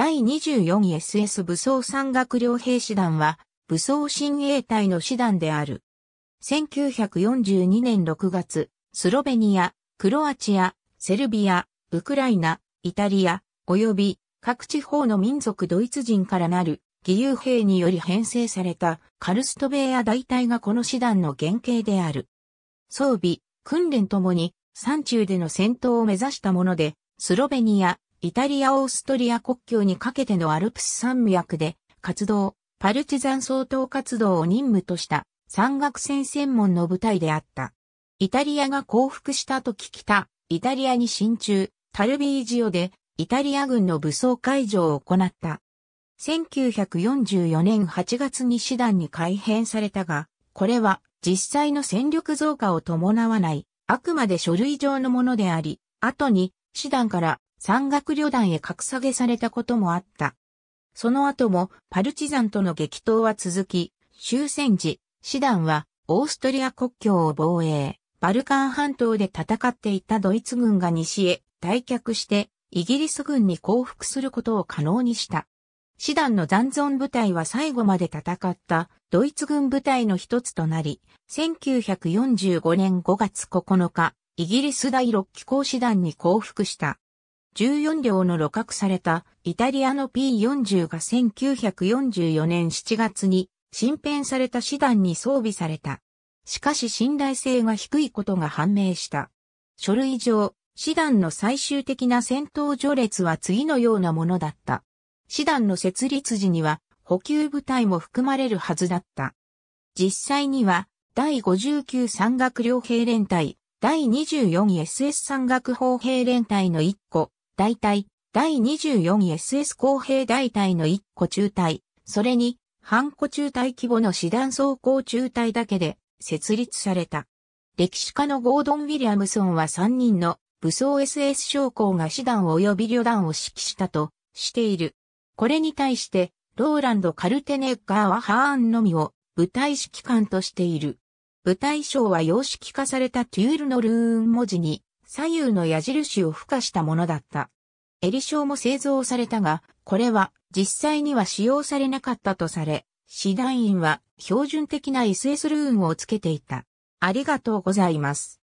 第 24SS 武装山岳両兵師団は、武装親衛隊の師団である。1942年6月、スロベニア、クロアチア、セルビア、ウクライナ、イタリア、及び各地方の民族ドイツ人からなる義勇兵により編成されたカルストベア大隊がこの師団の原型である。装備、訓練ともに山中での戦闘を目指したもので、スロベニア、イタリア・オーストリア国境にかけてのアルプス山脈で活動、パルチザン総統活動を任務とした山岳戦専門の部隊であった。イタリアが降伏したときた、イタリアに進駐、タルビージオでイタリア軍の武装解除を行った。1944年8月に師団に改編されたが、これは実際の戦力増加を伴わない、あくまで書類上のものであり、後に師団から山岳旅団へ格下げされたこともあった。その後もパルチザンとの激闘は続き、終戦時、師団はオーストリア国境を防衛、バルカン半島で戦っていたドイツ軍が西へ退却してイギリス軍に降伏することを可能にした。師団の残存部隊は最後まで戦ったドイツ軍部隊の一つとなり、1945年5月9日、イギリス第6機構師団に降伏した。14両の路角されたイタリアの P40 が1944年7月に新編された師団に装備された。しかし信頼性が低いことが判明した。書類上、師団の最終的な戦闘序列は次のようなものだった。師団の設立時には補給部隊も含まれるはずだった。実際には第59山岳両兵連隊、第 24SS 山岳砲兵連隊の1個、大隊、第 24SS 公平大隊の1個中隊、それに、半個中隊規模の師団走行中隊だけで設立された。歴史家のゴードン・ウィリアムソンは3人の武装 SS 将校が師団及び旅団を指揮したとしている。これに対して、ローランド・カルテネッガーはハーンのみを部隊指揮官としている。部隊章は様式化されたテュールのルーン文字に左右の矢印を付加したものだった。エリショも製造されたが、これは実際には使用されなかったとされ、師団員は標準的な SS ルーンをつけていた。ありがとうございます。